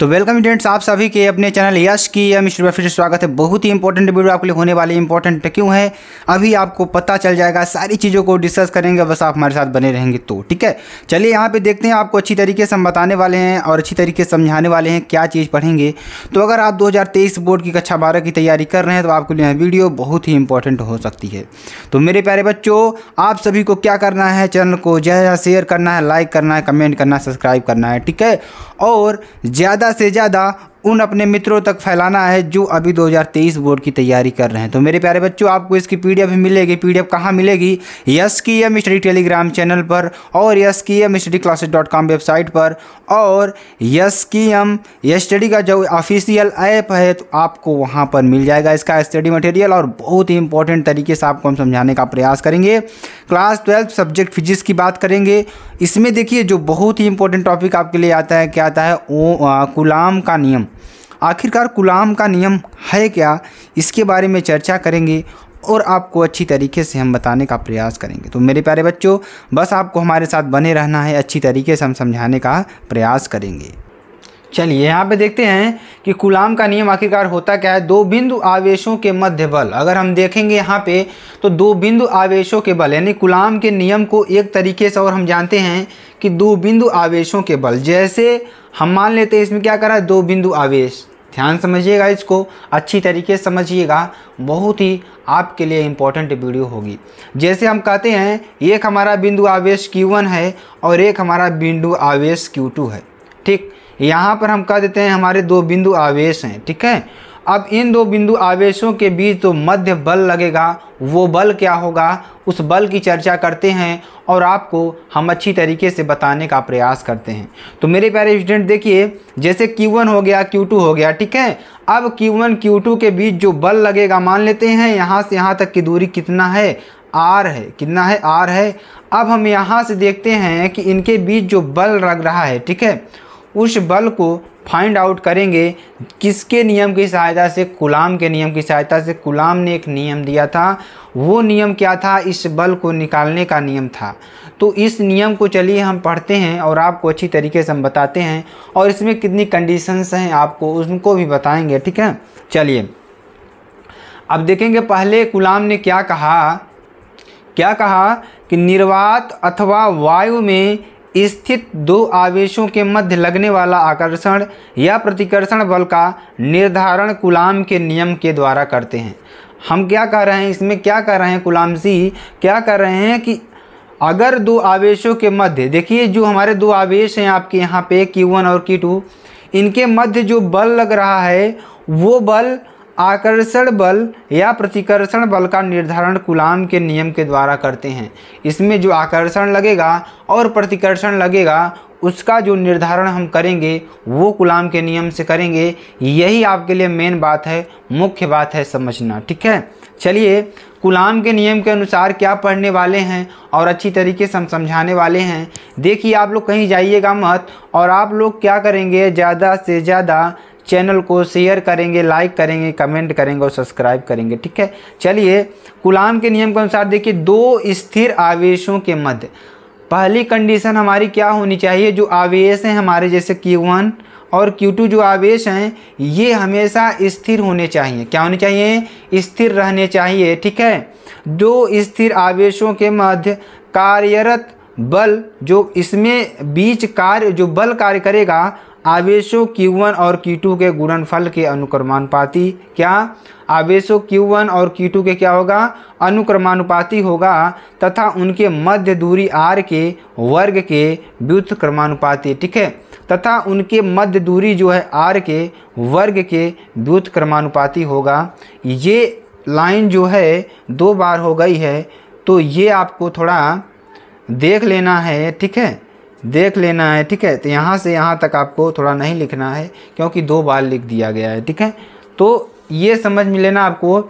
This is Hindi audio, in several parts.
तो वेलकम स्टूडेंट्स आप सभी के अपने चैनल यश की या मिस्टर फिर स्वागत है बहुत ही इंपॉर्टेंट वीडियो आपके लिए होने वाली इंपॉर्टेंट क्यों है अभी आपको पता चल जाएगा सारी चीज़ों को डिस्कस करेंगे बस आप हमारे साथ बने रहेंगे तो ठीक है चलिए यहाँ पे देखते हैं आपको अच्छी तरीके से हम बताने वाले हैं और अच्छी तरीके से समझाने वाले हैं क्या चीज़ पढ़ेंगे तो अगर आप दो बोर्ड की कक्षा बारह की तैयारी कर रहे हैं तो आपके लिए वीडियो बहुत ही इंपॉर्टेंट हो सकती है तो मेरे प्यारे बच्चों आप सभी को क्या करना है चैनल को ज़्यादा शेयर करना है लाइक करना है कमेंट करना है सब्सक्राइब करना है ठीक है और ज़्यादा ज़्यादा से ज़्यादा उन अपने मित्रों तक फैलाना है जो अभी 2023 बोर्ड की तैयारी कर रहे हैं तो मेरे प्यारे बच्चों आपको इसकी पीडीएफ भी मिलेगी पीडीएफ कहाँ मिलेगी yes K M study Telegram channel पर और S K M study classes dot com website पर और यस की एम स्टडी का जो ऑफिशियल ऐप है तो आपको वहाँ पर मिल जाएगा इसका स्टडी मटेरियल और बहुत ही इंपॉर्टेंट तरीके से आपको हम समझाने का प्रयास करेंगे क्लास ट्वेल्थ सब्जेक्ट फिजिक्स की बात करेंगे इसमें देखिए जो बहुत ही इंपॉर्टेंट टॉपिक आपके लिए आता है क्या आता है ओ गुलाम कुलाम का नियम आखिरकार गुलाम का नियम है क्या इसके बारे में चर्चा करेंगे और आपको अच्छी तरीके से हम बताने का प्रयास करेंगे तो मेरे प्यारे बच्चों बस आपको हमारे साथ बने रहना है अच्छी तरीके से हम समझाने का प्रयास करेंगे चलिए यहाँ पे देखते हैं कि कुलाम का नियम आखिरकार होता क्या है दो बिंदु आवेशों के मध्य बल अगर हम देखेंगे यहाँ पे तो दो बिंदु आवेशों के बल यानी कुलाम के नियम को एक तरीके से और हम जानते हैं कि दो बिंदु आवेशों के बल जैसे हम मान लेते हैं इसमें क्या करा है दो बिंदु आवेश ध्यान समझिएगा इसको अच्छी तरीके से समझिएगा बहुत ही आपके लिए इम्पोर्टेंट वीडियो होगी जैसे हम कहते हैं एक हमारा बिंदु आवेश Q1 है और एक हमारा बिंदु आवेश Q2 है ठीक यहाँ पर हम कह देते हैं हमारे दो बिंदु आवेश हैं ठीक है अब इन दो बिंदु आवेशों के बीच तो मध्य बल लगेगा वो बल क्या होगा उस बल की चर्चा करते हैं और आपको हम अच्छी तरीके से बताने का प्रयास करते हैं तो मेरे प्यारे स्टूडेंट देखिए जैसे Q1 हो गया Q2 हो गया ठीक है अब Q1 Q2 के बीच जो बल लगेगा मान लेते हैं यहाँ से यहाँ तक की दूरी कितना है आर है कितना है आर है अब हम यहाँ से देखते हैं कि इनके बीच जो बल लग रहा है ठीक है उस बल को फाइंड आउट करेंगे किसके नियम की सहायता से कुलाम के नियम की सहायता से कुलाम ने एक नियम दिया था वो नियम क्या था इस बल को निकालने का नियम था तो इस नियम को चलिए हम पढ़ते हैं और आपको अच्छी तरीके से हम बताते हैं और इसमें कितनी कंडीशंस हैं आपको उनको भी बताएंगे ठीक है चलिए अब देखेंगे पहले गुलाम ने क्या कहा क्या कहा कि निर्वात अथवा वायु में स्थित दो आवेशों के मध्य लगने वाला आकर्षण या प्रतिकर्षण बल का निर्धारण कुलाम के नियम के द्वारा करते हैं हम क्या कह रहे हैं इसमें क्या कह रहे हैं सी क्या कह रहे हैं कि अगर दो आवेशों के मध्य देखिए जो हमारे दो आवेश हैं आपके यहाँ पे Q1 और Q2 इनके मध्य जो बल लग रहा है वो बल आकर्षण बल या प्रतिकर्षण बल का निर्धारण कुलाम के नियम के द्वारा करते हैं इसमें जो आकर्षण लगेगा और प्रतिकर्षण लगेगा उसका जो निर्धारण हम करेंगे वो गुलाम के नियम से करेंगे यही आपके लिए मेन बात है मुख्य बात है समझना ठीक है चलिए गुलाम के नियम के अनुसार क्या पढ़ने वाले हैं और अच्छी तरीके से हम समझाने वाले हैं देखिए आप लोग कहीं जाइएगा मत और आप लोग क्या करेंगे ज़्यादा से ज़्यादा चैनल को शेयर करेंगे लाइक करेंगे कमेंट करेंगे और सब्सक्राइब करेंगे ठीक है चलिए कुलाम के नियम के अनुसार देखिए दो स्थिर आवेशों के मध्य पहली कंडीशन हमारी क्या होनी चाहिए जो आवेश हैं हमारे जैसे क्यू वन और क्यू टू जो आवेश हैं ये हमेशा स्थिर होने चाहिए क्या होने चाहिए स्थिर रहने चाहिए ठीक है दो स्थिर आवेशों के मध्य कार्यरत बल जो इसमें बीच कार्य जो बल कार्य करेगा आवेशों Q1 और Q2 के गुणनफल के अनुक्रमानुपाती क्या आवेशों Q1 और Q2 के क्या होगा अनुक्रमानुपाती होगा तथा उनके मध्य दूरी R के वर्ग के क्रमानुपाती ठीक है तथा उनके मध्य दूरी जो है R के वर्ग के क्रमानुपाती होगा ये लाइन जो है दो बार हो गई है तो ये आपको थोड़ा देख लेना है ठीक है देख लेना है ठीक है तो यहाँ से यहाँ तक आपको थोड़ा नहीं लिखना है क्योंकि दो बार लिख दिया गया है ठीक है तो ये समझ में लेना आपको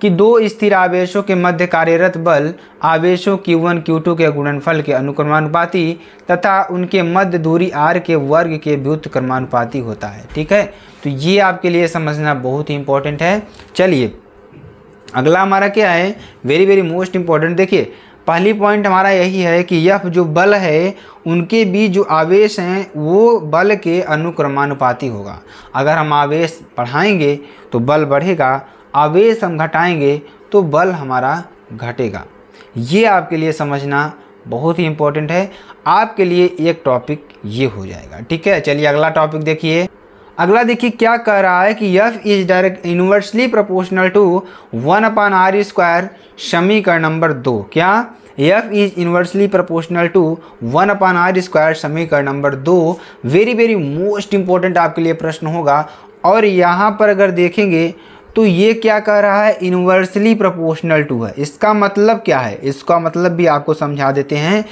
कि दो स्थिर आवेशों के मध्य कार्यरत बल आवेशों Q1 Q2 के गुणनफल के अनुक्रमानुपाती तथा उनके मध्य दूरी R के वर्ग के व्युत क्रमानुपाती होता है ठीक है तो ये आपके लिए समझना बहुत ही इंपॉर्टेंट है चलिए अगला हमारा क्या है वेरी वेरी मोस्ट इंपॉर्टेंट देखिए पहली पॉइंट हमारा यही है कि यह जो बल है उनके बीच जो आवेश हैं वो बल के अनुक्रमानुपाती होगा अगर हम आवेश बढ़ाएंगे तो बल बढ़ेगा आवेश हम घटाएंगे तो बल हमारा घटेगा ये आपके लिए समझना बहुत ही इम्पोर्टेंट है आपके लिए एक टॉपिक ये हो जाएगा ठीक है चलिए अगला टॉपिक देखिए अगला देखिए क्या कह रहा है कि F is direct inversely proportional to one upon R square समीकरण नंबर दो क्या F is inversely proportional to one upon R square समीकरण नंबर दो वेरी वेरी मोस्ट इंपॉर्टेंट आपके लिए प्रश्न होगा और यहाँ पर अगर देखेंगे तो ये क्या कह रहा है इन्वर्सली प्रोपोर्शनल टू है इसका मतलब क्या है इसका मतलब भी आपको समझा देते हैं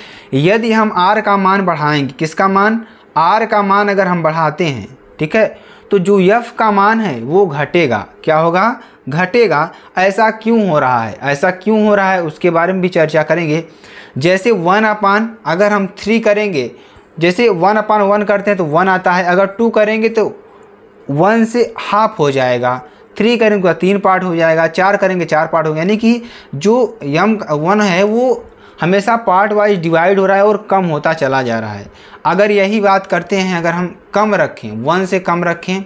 यदि हम आर का मान बढ़ाएंगे किसका मान आर का मान अगर हम बढ़ाते हैं ठीक है तो जो यफ का मान है वो घटेगा क्या होगा घटेगा ऐसा क्यों हो रहा है ऐसा क्यों हो रहा है उसके बारे में भी चर्चा करेंगे जैसे वन अपान अगर हम थ्री करेंगे जैसे वन अपान वन करते हैं तो वन आता है अगर टू करेंगे तो वन से हाफ हो जाएगा थ्री करेंगे तो तीन पार्ट हो जाएगा चार करेंगे चार पार्ट हो यानी कि जो यम वन है वो हमेशा पार्ट वाइज डिवाइड हो रहा है और कम होता चला जा रहा है अगर यही बात करते हैं अगर हम कम रखें वन से कम रखें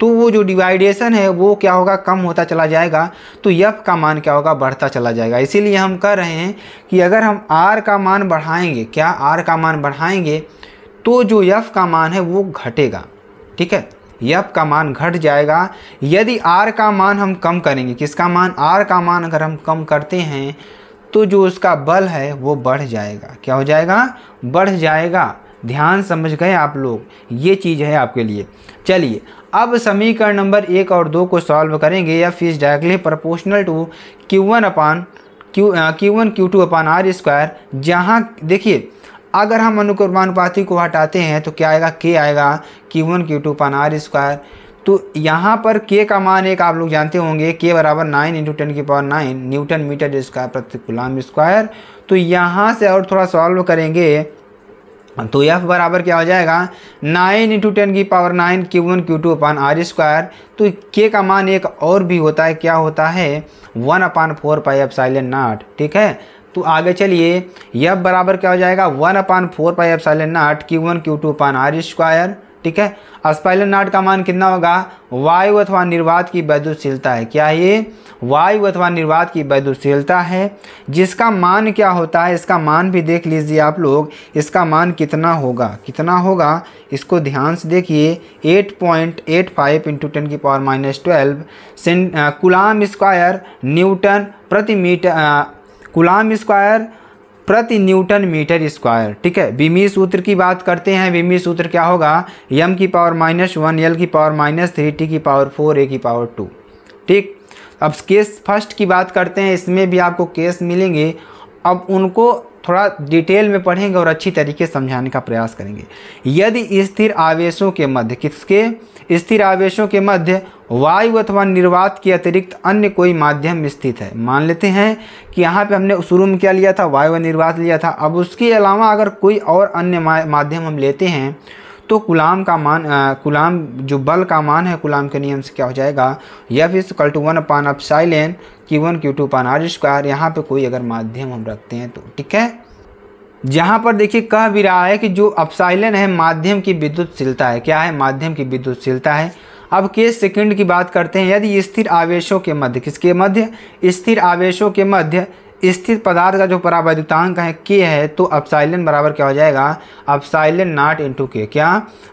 तो वो जो डिवाइडेशन है वो क्या होगा कम होता चला जाएगा तो यफ का मान क्या होगा बढ़ता चला जाएगा इसीलिए हम कह रहे हैं कि अगर हम आर का मान बढ़ाएंगे क्या आर का मान बढ़ाएंगे तो जो यफ का मान है वो घटेगा ठीक है यफ का मान घट जाएगा यदि आर का मान हम कम करेंगे किसका मान आर का मान अगर हम कम करते हैं तो जो उसका बल है वो बढ़ जाएगा क्या हो जाएगा बढ़ जाएगा ध्यान समझ गए आप लोग ये चीज़ है आपके लिए चलिए अब समीकरण नंबर एक और दो को सॉल्व करेंगे या फिर directly proportional to Q one upon Q Q one Q two upon R square जहाँ देखिए अगर हम अनुक्रमानुपाती को हटाते हैं तो क्या आएगा के आएगा Q one Q two upon R square तो यहाँ पर के का मान एक आप लोग जानते होंगे के बराबर नाइन इंटू टेन की power nine newton metre square प्रति गुलाम स्क्वायर तो यहाँ से और थोड़ा सॉल्व करेंगे तो एफ बराबर क्या हो जाएगा नाइन इंटू टेन की power nine Q one Q two upon R square तो के का मान एक और भी होता है क्या होता है one upon four pi epsilon naught ठीक है तो आगे चलिए यफ बराबर क्या हो जाएगा one upon four pi epsilon naught Q one Q two upon R square ठीक है स्पाइलर नाट का मान कितना होगा वायु अथवा निर्वात की वैद्युशीलता है क्या ये वायु अथवा निर्वात की वैद्युशीलता है जिसका मान क्या होता है इसका मान भी देख लीजिए आप लोग इसका मान कितना होगा कितना होगा इसको ध्यान से देखिए 8.85 point eight five into ten की power minus twelve coulomb square newton प्रति मीटर कुलाम स्क्वायर प्रति न्यूटन मीटर स्क्वायर ठीक है विमी सूत्र की बात करते हैं विमी सूत्र क्या होगा यम की पावर माइनस वन एल की पावर माइनस थ्री टी की पावर फोर ए की पावर टू ठीक अब केस फर्स्ट की बात करते हैं इसमें भी आपको केस मिलेंगे अब उनको थोड़ा डिटेल में पढ़ेंगे और अच्छी तरीके से समझाने का प्रयास करेंगे यदि स्थिर आवेशों के मध्य किसके स्थिर आवेशों के मध्य वायु अथवा निर्वात के अतिरिक्त अन्य कोई माध्यम स्थित है मान लेते हैं कि यहाँ पे हमने शुरू में क्या लिया था वायु निर्वात लिया था अब उसके अलावा अगर कोई और अन्य माध्यम हम लेते हैं तो गुलाम का मान गुलाम जो बल का मान है गुलाम के नियम से क्या हो जाएगा या फिर कल to one upon epsilon Q one Q two upon R square यहाँ पर कोई अगर माध्यम हम रखते हैं तो ठीक है जहाँ पर देखिए कह भी रहा है कि जो अपसाइलन है माध्यम की विद्युतशीलता है क्या है माध्यम की विद्युतशीलता है अब केस सेकंड की बात करते हैं यदि स्थिर आवेशों के मध्य किसके मध्य स्थिर आवेशों के मध्य स्थिर पदार्थ का जो परावैद्युतांक है के है तो अपसाइलन बराबर क्या हो जाएगा अपसाइलन नाट इंटू के क्या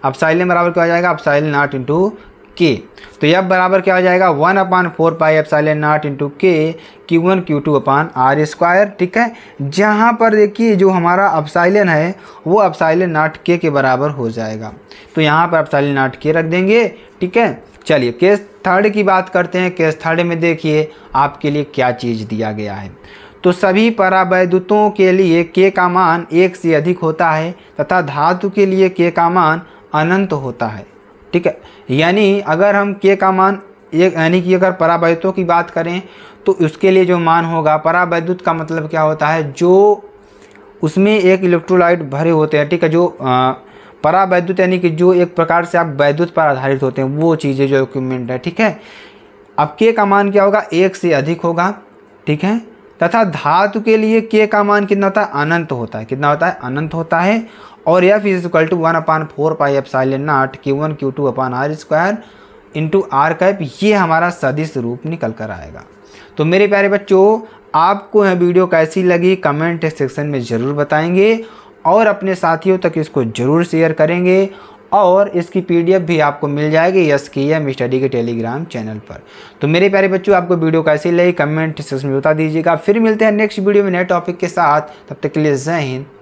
अपसाइलन बराबर क्या हो जाएगा अपसाइलन नाट इंटू के तो यह बराबर क्या हो जाएगा one upon four pi epsilon naught into K Q one Q two upon R square ठीक है जहाँ पर देखिए जो हमारा अपसाइलन है वो अपसाइलन नॉट के के बराबर हो जाएगा तो यहाँ पर अपसाइलन नॉट के रख देंगे ठीक है चलिए केस थर्ड की बात करते हैं केस थर्ड में देखिए आपके लिए क्या चीज़ दिया गया है तो सभी परावैद्युतों के लिए के का मान एक से अधिक होता है तथा धातु के लिए के का मान अनंत होता है ठीक है यानी अगर हम के का मान एक यानी कि अगर परावैधों की बात करें तो उसके लिए जो मान होगा परावैद्युत का मतलब क्या होता है जो उसमें एक इलेक्ट्रोलाइट भरे होते हैं ठीक है जो परावैद्युत यानी कि जो एक प्रकार से आप वैद्युत पर आधारित होते हैं वो चीज़ें जो इक्विपमेंट है ठीक है अब के का मान क्या होगा एक से अधिक होगा ठीक है तथा धातु के लिए के का मान कितना होता है अनंत होता है कितना होता है अनंत होता है और F is equal to one upon four pi epsilon naught Q one Q two upon R square into R cap ये हमारा सदिश रूप निकल कर आएगा तो मेरे प्यारे बच्चों आपको यह वीडियो कैसी लगी कमेंट सेक्शन में ज़रूर बताएंगे और अपने साथियों तक इसको ज़रूर शेयर करेंगे और इसकी पीडीएफ भी आपको मिल जाएगी यस के एम स्टडी के टेलीग्राम चैनल पर तो मेरे प्यारे बच्चों आपको वीडियो कैसी लगी कमेंट सेक्शन में बता दीजिएगा फिर मिलते हैं नेक्स्ट वीडियो में नए टॉपिक के साथ तब तक के लिए जय हिंद